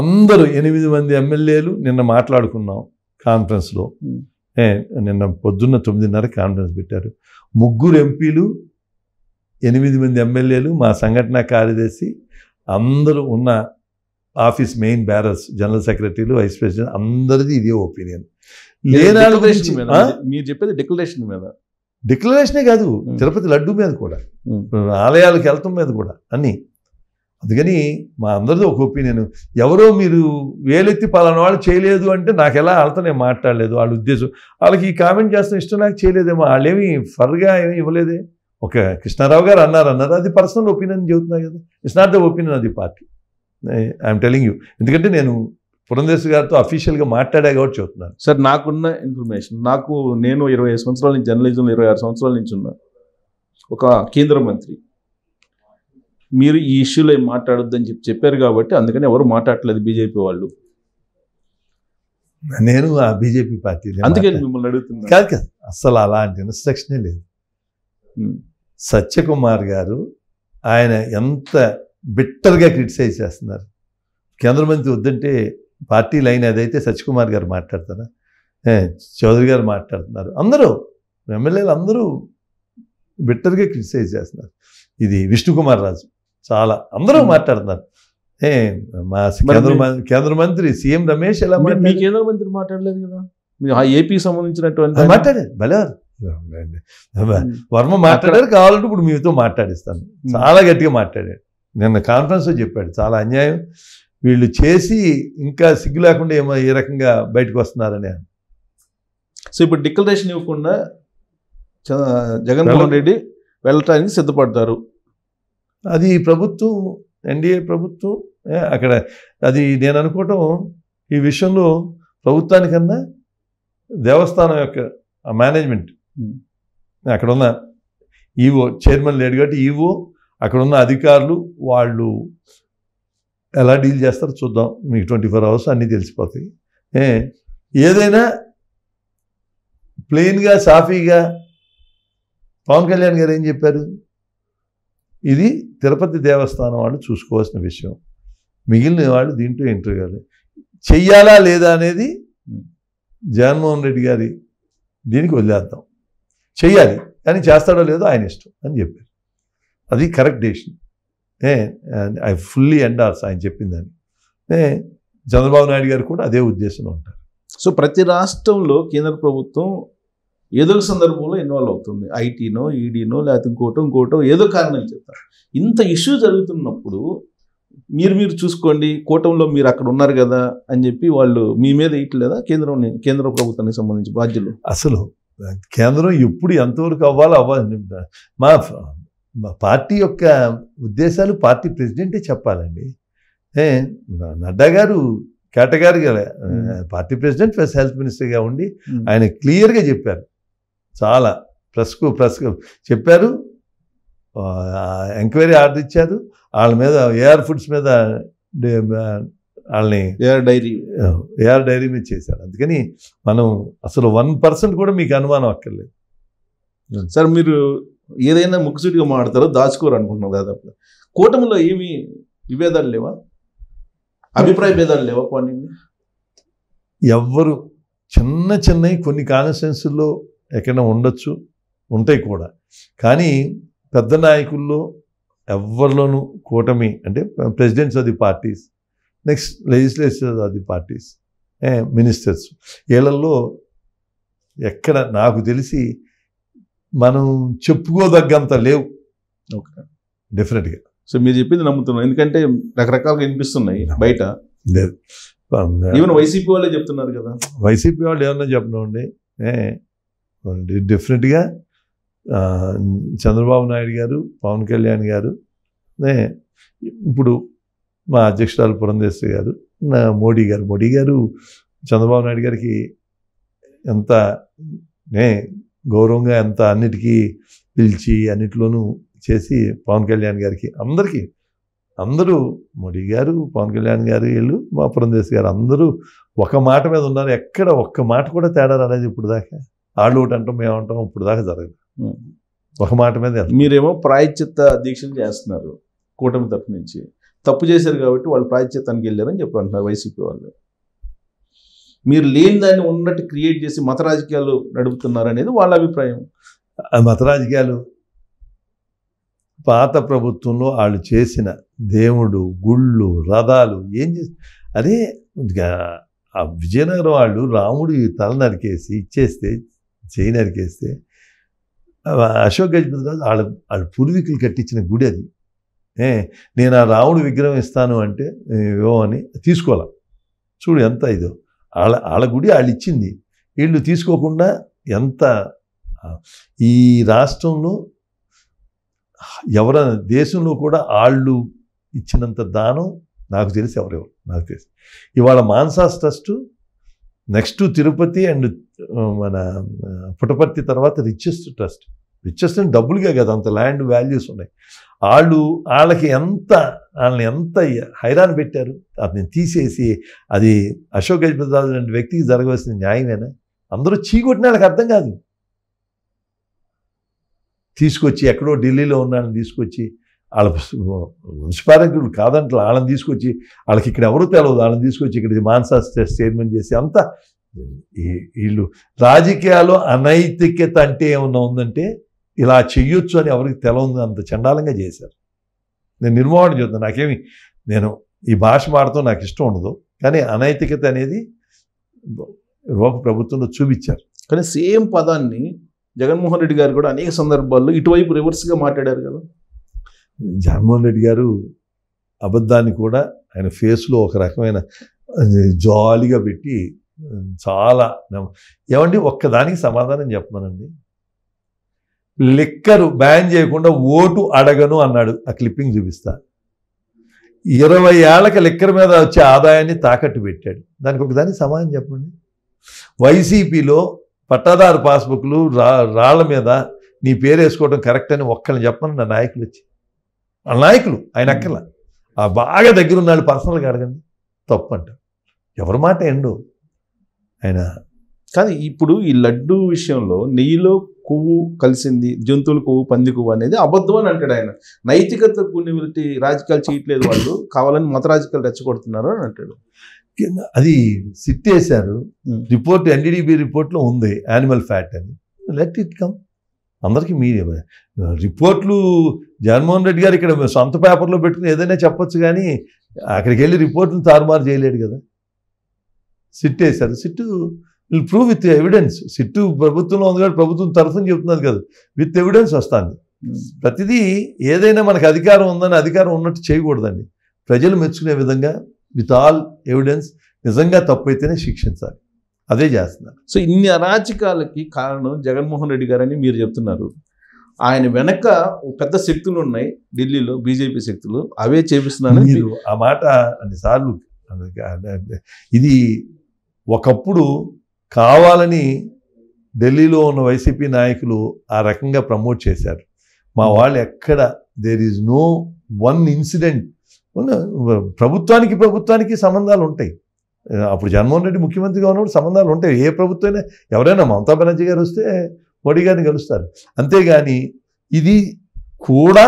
అందరూ ఎనిమిది మంది ఎమ్మెల్యేలు నిన్న మాట్లాడుకున్నాం కాన్ఫరెన్స్లో నిన్న పొద్దున్న తొమ్మిదిన్నర కాన్ఫరెన్స్ పెట్టారు ముగ్గురు ఎంపీలు ఎనిమిది మంది ఎమ్మెల్యేలు మా సంఘటన కార్యదర్శి అందరూ ఉన్న ఆఫీస్ మెయిన్ బ్యారర్స్ జనరల్ సెక్రటరీలు వైస్ ప్రెసిడెంట్ అందరిది ఇదే ఒపీనియన్ మీరు చెప్పేది డిక్లరేషన్ మీద డిక్లరేషనే కాదు తిరుపతి లడ్డు మీద కూడా ఆలయాలకు వెళ్తాం మీద కూడా అని అందుకని మా అందరిది ఒక ఒపీనియన్ ఎవరో మీరు వేలెత్తి పలానా వాళ్ళు చేయలేదు అంటే నాకు ఎలా వాళ్ళతో నేను మాట్లాడలేదు వాళ్ళ ఉద్దేశం వాళ్ళకి ఈ కామెంట్ చేస్తున్న ఇష్టం నాకు చేయలేదేమో వాళ్ళేమి ఫర్గా ఏమి ఇవ్వలేదే ఒక కృష్ణారావు గారు అన్నారు అన్నారు అది పర్సనల్ ఒపీనియన్ చెబుతున్నా కదా ఇట్స్ నాట్ ద ఒపీనియన్ అది పార్టీ ఐఎమ్ టెలింగ్ యూ ఎందుకంటే నేను పురంధేశ్ గారితో అఫీషియల్గా మాట్లాడా కాబట్టి చెప్తున్నాను సార్ నాకున్న ఇన్ఫర్మేషన్ నాకు నేను ఇరవై ఐదు సంవత్సరాల నుంచి జర్నలిజంలో ఇరవై ఆరు సంవత్సరాల నుంచి ఉన్నా ఒక కేంద్ర మంత్రి మీరు ఈ ఇష్యూలో ఏం మాట్లాడొద్దని చెప్పి చెప్పారు కాబట్టి అందుకని ఎవరు మాట్లాడలేదు బీజేపీ వాళ్ళు నేను ఆ బీజేపీ పార్టీ అందుకని మిమ్మల్ని అడుగుతుంది కాదు కాదు అస్సలు అలాంటి ఇన్స్ట్రక్షనే లేదు సత్యకుమార్ గారు ఆయన ఎంత బిట్టర్గా క్రిటిసైజ్ చేస్తున్నారు కేంద్ర మంత్రి వద్దంటే పార్టీ లైన్ ఏదైతే సత్యకుమార్ గారు మాట్లాడతారా చౌదరి గారు మాట్లాడుతున్నారు అందరూ ఎమ్మెల్యేలు అందరూ బిట్టర్గా క్రిటిసైజ్ చేస్తున్నారు ఇది విష్ణుకుమార్ రాజు చాలా అందరూ మాట్లాడుతున్నారు ఏ మా కేంద్ర కేంద్ర మంత్రి సీఎం రమేష్ ఎలా మీ కేంద్ర మంత్రి మాట్లాడలేదు కదా ఆ ఏపీ సంబంధించినటువంటి మాట్లాడారు భలేవారు వర్మ మాట్లాడారు కావాలంటే ఇప్పుడు మీతో మాట్లాడిస్తాను చాలా గట్టిగా మాట్లాడాడు నిన్న కాన్ఫరెన్స్లో చెప్పాడు చాలా అన్యాయం వీళ్ళు చేసి ఇంకా సిగ్గు లేకుండా ఏమో ఏ రకంగా బయటకు వస్తున్నారని సో ఇప్పుడు డిక్లరేషన్ ఇవ్వకుండా జగన్మోహన్ రెడ్డి వెళ్ళటానికి సిద్ధపడతారు అది ప్రభుత్వం ఎన్డీఏ ప్రభుత్వం అక్కడ అది నేను అనుకోవటం ఈ విషయంలో ప్రభుత్వానికన్నా దేవస్థానం యొక్క మేనేజ్మెంట్ అక్కడ ఉన్న ఈవో చైర్మన్ లేడు కాబట్టి ఈవో అక్కడ ఉన్న అధికారులు వాళ్ళు ఎలా డీల్ చేస్తారో చూద్దాం మీకు ట్వంటీ ఫోర్ అవర్స్ అన్నీ తెలిసిపోతాయి ఏదైనా ప్లెయిన్గా సాఫీగా పవన్ కళ్యాణ్ గారు ఏం చెప్పారు ఇది తిరుపతి దేవస్థానం వాళ్ళు చూసుకోవాల్సిన విషయం మిగిలిన వాళ్ళు దీంట్లో ఎంటర్ కాదు చెయ్యాలా లేదా అనేది జగన్మోహన్ రెడ్డి గారి దీనికి వదిలేద్దాం చెయ్యాలి కానీ చేస్తాడో లేదో ఆయన ఇష్టం అని చెప్పారు అది కరెక్ట్ డెసిషన్ ఏ ఐ ఫుల్లీ ఎండార్స్ ఆయన చెప్పిందని చంద్రబాబు నాయుడు గారు కూడా అదే ఉద్దేశంలో ఉంటారు సో ప్రతి రాష్ట్రంలో కేంద్ర ప్రభుత్వం ఏదో సందర్భంలో ఇన్వాల్వ్ అవుతుంది ఐటీనో ఈడీనో లేకపోతే ఇంకోటో ఇంకోటో ఏదో కారణాలు చెప్తారు ఇంత ఇష్యూ జరుగుతున్నప్పుడు మీరు మీరు చూసుకోండి కూటంలో మీరు అక్కడ ఉన్నారు కదా అని చెప్పి వాళ్ళు మీ మీద ఇట్లేదా కేంద్రం కేంద్ర ప్రభుత్వానికి సంబంధించి బాధ్యులు అసలు కేంద్రం ఎప్పుడు ఎంతవరకు అవ్వాలో అవ్వాలి మా పార్టీ యొక్క ఉద్దేశాలు పార్టీ ప్రెసిడెంటే చెప్పాలండి నడ్డా గారు కేటగారిగా పార్టీ ప్రెసిడెంట్ ప్లస్ హెల్త్ మినిస్టర్గా ఉండి ఆయన క్లియర్గా చెప్పారు చాలా ప్రెస్కు ప్రెస్కు చెప్పారు ఎంక్వైరీ ఆర్డర్ ఇచ్చారు వాళ్ళ మీద ఏఆర్ ఫుడ్స్ మీద వాళ్ళని ఏఆర్ డైరీ ఏఆర్ డైరీ మీద చేశారు అందుకని మనం అసలు వన్ పర్సెంట్ కూడా మీకు అనుమానం అక్కర్లేదు సార్ మీరు ఏదైనా ముక్కుసూటిగా మాడతారో దాచుకోరు అనుకుంటున్నాం దాదాపుగా కూటమిలో ఏమి విభేదాలు లేవా అభిప్రాయ భేదాలు లేవా పోనీ ఎవ్వరు చిన్న చిన్నవి కొన్ని కాన్స్టెన్సీల్లో ఎక్కడైనా ఉండొచ్చు ఉంటాయి కూడా కానీ పెద్ద నాయకుల్లో ఎవరిలోనూ కూటమి అంటే presidents of the parties next legislature of the parties ministers వీళ్ళల్లో ఎక్కడ నాకు తెలిసి మనం చెప్పుకోదగ్గంత లేవు ఓకే డెఫినెట్గా సో మీరు చెప్పింది నమ్ముతున్నాం ఎందుకంటే రకరకాలుగా వినిపిస్తున్నాయి బయట లేదు ఈవెన్ వైసీపీ వాళ్ళే చెప్తున్నారు కదా వైసీపీ వాళ్ళు ఏమన్నా చెప్పండి డెఫినెట్గా చంద్రబాబు నాయుడు గారు పవన్ కళ్యాణ్ గారు ఇప్పుడు మా అధ్యక్షురాలు పురంధేశ్వరి గారు మోడీ గారు మోడీ గారు చంద్రబాబు నాయుడు గారికి ఎంత గౌరవంగా ఎంత అన్నిటికీ పిలిచి అన్నిట్లోనూ చేసి పవన్ కళ్యాణ్ గారికి అందరికీ అందరూ మోడీ గారు పవన్ కళ్యాణ్ గారు వీళ్ళు మా పురంధేశ్ గారు అందరూ ఒక మాట మీద ఉన్నారు ఎక్కడ ఒక్క మాట కూడా తేడా రాలేదు ఇప్పుడు దాకా వాళ్ళు ఒకటి అంటాం మేము అంటాం ఇప్పుడు దాకా జరగదు ఒక మాట మీద మీరేమో ప్రాయచిత్త దీక్షలు చేస్తున్నారు కూటమి తప్పు నుంచి తప్పు చేశారు కాబట్టి వాళ్ళు ప్రాయచిత్తానికి వెళ్ళారని చెప్పారు వైసీపీ వాళ్ళు మీరు లేని దాన్ని ఉన్నట్టు క్రియేట్ చేసి మత రాజకీయాలు నడుపుతున్నారు అనేది వాళ్ళ అభిప్రాయం మత రాజకీయాలు పాత ప్రభుత్వంలో వాళ్ళు చేసిన దేవుడు గుళ్ళు రథాలు ఏం చేసి అదే ఆ విజయనగరం వాళ్ళు రాముడు తల నరికేసి ఇచ్చేస్తే చేయి నరికేస్తే అశోక్ గజపతి రాజు వాళ్ళ వాళ్ళ పూర్వీకులు కట్టించిన గుడి అది నేను ఆ రాముడు విగ్రహం ఇస్తాను అంటే ఏమో అని తీసుకోవాలి చూడు ఎంత ఇదో వాళ్ళ వాళ్ళ గుడి వాళ్ళు ఇచ్చింది వీళ్ళు తీసుకోకుండా ఎంత ఈ రాష్ట్రంలో ఎవరైనా దేశంలో కూడా వాళ్ళు ఇచ్చినంత దానం నాకు తెలిసి ఎవరెవరు నాకు తెలిసి ఇవాళ Mansas trust next Tirupati and మన పుటపర్తి తర్వాత రిచెస్ట్ ట్రస్ట్ రిచెస్ట్ అంటే డబ్బులుగా కదా అంత ల్యాండ్ వాల్యూస్ ఉన్నాయి వాళ్ళు వాళ్ళకి ఎంత వాళ్ళని ఎంత హైరాన్ పెట్టారు అతన్ని తీసేసి అది అశోక్ గజపతిరాజు లాంటి వ్యక్తికి జరగవలసిన న్యాయమేనా అందరూ చీకొట్టిన వాళ్ళకి అర్థం కాదు తీసుకొచ్చి ఎక్కడో ఢిల్లీలో ఉన్నాళ్ళని తీసుకొచ్చి వాళ్ళ మున్సిపాలిటీ కాదంటే వాళ్ళని తీసుకొచ్చి వాళ్ళకి ఇక్కడ ఎవరు తెలవదు వాళ్ళని తీసుకొచ్చి ఇక్కడ మాన్సా స్టేట్మెంట్ చేసి అంతా వీళ్ళు రాజకీయాల్లో అనైతికత అంటే ఏమన్నా ఉందంటే ఇలా చెయ్యొచ్చు అని ఎవరికి తెలవదు అంత చండాలంగా చేశారు నేను నిర్మాణం చూద్దాను నాకేమి నేను ఈ భాష మాడటం నాకు ఇష్టం ఉండదు కానీ అనైతికత అనేది రూప ప్రభుత్వంలో చూపించారు కానీ సేమ్ పదాన్ని జగన్మోహన్ రెడ్డి గారు కూడా అనేక సందర్భాల్లో ఇటువైపు రివర్స్గా మాట్లాడారు కదా జగన్మోహన్ రెడ్డి గారు అబద్ధాన్ని కూడా ఆయన ఫేస్లో ఒక రకమైన జాలీగా పెట్టి చాలా ఏమండి ఒక్కదానికి సమాధానం చెప్పమనండి లిక్కరు బ్యాన్ చేయకుండా ఓటు అడగను అన్నాడు ఆ క్లిప్పింగ్ చూపిస్తా ఇరవై ఏళ్ళకి లిక్కర్ మీద వచ్చే ఆదాయాన్ని తాకట్టు పెట్టాడు దానికి ఒకదాన్ని సమాధానం చెప్పండి వైసీపీలో పట్టాదారు పాస్బుక్లు రా రాళ్ల మీద నీ పేరు వేసుకోవడం కరెక్ట్ అని ఒక్కరిని చెప్పను నా నాయకులు వచ్చి ఆ నాయకులు ఆయన అక్కల ఆ బాగా దగ్గర ఉన్నాడు పర్సనల్గా అడగండి తప్పు అంట ఎవరి మాట ఎండు ఆయన కానీ ఇప్పుడు ఈ లడ్డు విషయంలో నెయ్యిలో కొవ్వు కలిసింది జంతువుల కొవ్వు పంది కొవ్వు అనేది అబద్ధం అని అంటాడు ఆయన నైతికత వీటి రాజకీయాలు చేయట్లేదు వాళ్ళు కావాలని మత రాజకీయాలు రెచ్చగొడుతున్నారు అని అంటాడు అది చేశారు రిపోర్ట్ ఎన్డీడీబీ రిపోర్ట్లో ఉంది యానిమల్ ఫ్యాట్ అని లెట్ ఇట్ కమ్ అందరికీ మీరే రిపోర్ట్లు జగన్మోహన్ రెడ్డి గారు ఇక్కడ సొంత పేపర్లో పెట్టుకుని ఏదైనా చెప్పొచ్చు కానీ అక్కడికి వెళ్ళి రిపోర్ట్ని తారుమారు చేయలేడు కదా సిట్ వేశారు SIT will prove with evidence SIT ప్రభుత్వంలో ఉంది కాదు ప్రభుత్వం తరఫున చెప్తున్నది కాదు విత్ ఎవిడెన్స్ వస్తుంది ప్రతిదీ ఏదైనా మనకు అధికారం ఉందని అధికారం ఉన్నట్టు చేయకూడదండి ప్రజలు మెచ్చుకునే విధంగా విత్ ఆల్ ఎవిడెన్స్ నిజంగా తప్పైతేనే శిక్షించాలి అదే చేస్తున్నారు సో ఇన్ని అరాచకాలకి కారణం జగన్మోహన్ రెడ్డి గారని మీరు చెప్తున్నారు ఆయన వెనక పెద్ద శక్తులు ఉన్నాయి ఢిల్లీలో బీజేపీ శక్తులు అవే చేపిస్తున్నాను మీరు ఆ మాట అన్నిసార్లు ఇది ఒకప్పుడు కావాలని ఢిల్లీలో ఉన్న వైసీపీ నాయకులు ఆ రకంగా ప్రమోట్ చేశారు మా hmm. వాళ్ళు ఎక్కడ there is no one incident ప్రభుత్వానికి ప్రభుత్వానికి సంబంధాలు ఉంటాయి అప్పుడు జగన్మోహన్ రెడ్డి ముఖ్యమంత్రిగా ఉన్నప్పుడు సంబంధాలు ఉంటాయి ఏ ప్రభుత్వమైనా ఎవరైనా మమతా బెనర్జీ గారు వస్తే మోడీ గారిని కలుస్తారు అంతేగాని ఇది కూడా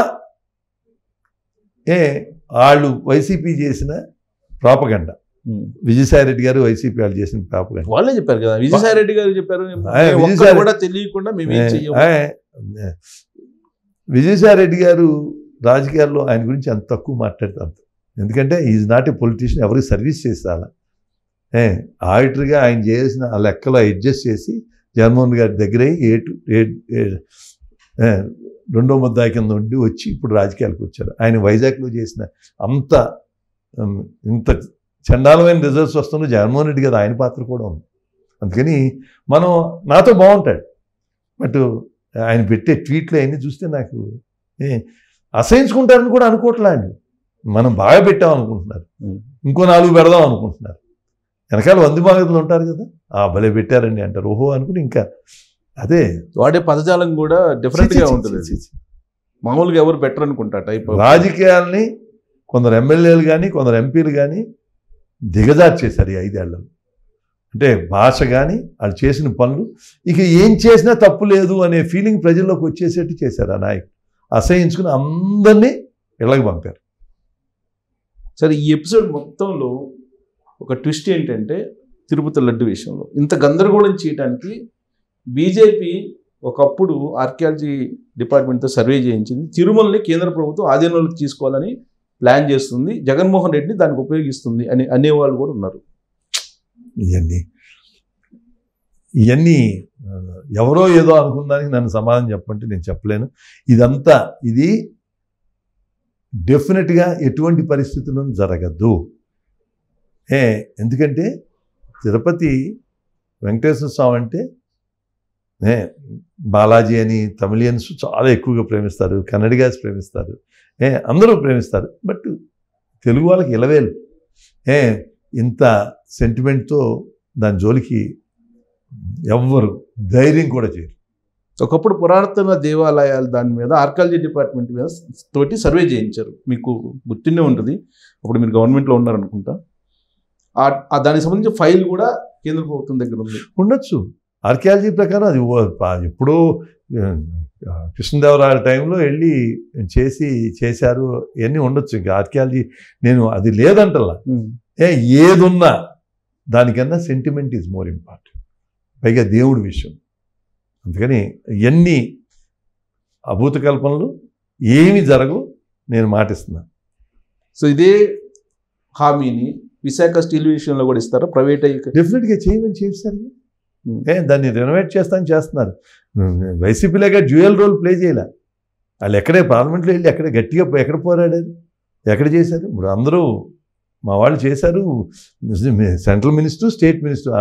ఏ వాళ్ళు వైసీపీ చేసిన ప్రాపగండ Hmm. విజయసాయి రెడ్డి గారు వైసీపీ వాళ్ళు చేసిన ప్రాపగా వాళ్ళే చెప్పారు కదా విజయసాయి రెడ్డి గారు చెప్పారు కూడా తెలియకుండా విజయసాయి రెడ్డి గారు రాజకీయాల్లో ఆయన గురించి అంత తక్కువ మాట్లాడతాను ఎందుకంటే ఈజ్ నాట్ ఏ పొలిటీషియన్ ఎవరికి సర్వీస్ చేసాలా ఏ ఆడిటర్గా ఆయన చేసిన ఆ లెక్కలో అడ్జస్ట్ చేసి జగన్మోహన్ గారి దగ్గర ఏటు రెండో ముద్దాయి కింద ఉండి వచ్చి ఇప్పుడు రాజకీయాలకు వచ్చారు ఆయన వైజాగ్లో చేసిన అంత ఇంత చండాలమైన రిజల్ట్స్ వస్తున్న జగన్మోహన్ రెడ్డి కదా ఆయన పాత్ర కూడా ఉంది అందుకని మనం నాతో బాగుంటాడు బట్ ఆయన పెట్టే ట్వీట్లు అవన్నీ చూస్తే నాకు అసహించుకుంటారని కూడా అనుకోవట్లేదు మనం బాగా పెట్టాం అనుకుంటున్నారు ఇంకో నాలుగు పెడదాం అనుకుంటున్నారు వెనకాల వంది బాగతులు ఉంటారు కదా ఆ భలే పెట్టారండి అంటారు ఓహో అనుకుని ఇంకా అదే వాడే పదజాలం కూడా డిఫరెంట్గా ఉంటుంది మామూలుగా ఎవరు బెటర్ అనుకుంటా టైప్ రాజకీయాల్ని కొందరు ఎమ్మెల్యేలు కానీ కొందరు ఎంపీలు కానీ దిగజారు చేశారు ఈ ఐదేళ్లలో అంటే భాష కానీ వాళ్ళు చేసిన పనులు ఇక ఏం చేసినా తప్పు లేదు అనే ఫీలింగ్ ప్రజల్లోకి వచ్చేసేట్టు చేశారు ఆ నాయకుడు అసహించుకుని అందరినీ ఇళ్ళకి పంపారు సరే ఈ ఎపిసోడ్ మొత్తంలో ఒక ట్విస్ట్ ఏంటంటే తిరుపతి లడ్డు విషయంలో ఇంత గందరగోళం చేయడానికి బీజేపీ ఒకప్పుడు ఆర్కియాలజీ డిపార్ట్మెంట్తో సర్వే చేయించింది తిరుమలని కేంద్ర ప్రభుత్వం ఆధీనంలోకి తీసుకోవాలని ప్లాన్ చేస్తుంది జగన్మోహన్ రెడ్డిని దానికి ఉపయోగిస్తుంది అని అనేవాళ్ళు కూడా ఉన్నారు ఇవన్నీ ఇవన్నీ ఎవరో ఏదో అనుకున్నదానికి నన్ను సమాధానం చెప్పంటే నేను చెప్పలేను ఇదంతా ఇది డెఫినెట్గా ఎటువంటి పరిస్థితులను జరగద్దు ఏ ఎందుకంటే తిరుపతి వెంకటేశ్వర స్వామి అంటే బాలాజీ అని తమిళియన్స్ చాలా ఎక్కువగా ప్రేమిస్తారు కన్నడిగా ప్రేమిస్తారు ఏ అందరూ ప్రేమిస్తారు బట్ తెలుగు వాళ్ళకి ఇలవేలు ఏ ఇంత సెంటిమెంట్తో దాని జోలికి ఎవ్వరు ధైర్యం కూడా చేయరు ఒకప్పుడు పురాతన దేవాలయాలు దాని మీద ఆర్కాలజీ డిపార్ట్మెంట్ మీద తోటి సర్వే చేయించారు మీకు గుర్తుండే ఉంటుంది అప్పుడు మీరు గవర్నమెంట్లో ఉన్నారనుకుంటా దానికి సంబంధించి ఫైల్ కూడా కేంద్ర ప్రభుత్వం దగ్గర ఉంది ఉండొచ్చు ఆర్కియాలజీ ప్రకారం అది ఎప్పుడో కృష్ణదేవరాయల టైంలో వెళ్ళి చేసి చేశారు ఇవన్నీ ఉండొచ్చు ఇంకా ఆర్కియాలజీ నేను అది లేదంటలా ఏ ఏదున్నా దానికన్నా సెంటిమెంట్ ఈజ్ మోర్ ఇంపార్టెంట్ పైగా దేవుడి విషయం అందుకని ఎన్ని అభూత కల్పనలు ఏమి జరగవు నేను మాటిస్తున్నాను సో ఇదే హామీని విశాఖ స్టీల్ విషయంలో కూడా ఇస్తారా ప్రైవేట్ డెఫినెట్గా చేయమని చేస్తారు దాన్ని రెనోవేట్ చేస్తాను చేస్తున్నారు వైసీపీలాగా డ్యూయల్ రోల్ ప్లే చేయలే వాళ్ళు ఎక్కడే పార్లమెంట్లో వెళ్ళి ఎక్కడ గట్టిగా ఎక్కడ పోరాడారు ఎక్కడ చేశారు ఇప్పుడు అందరూ మా వాళ్ళు చేశారు central minister state minister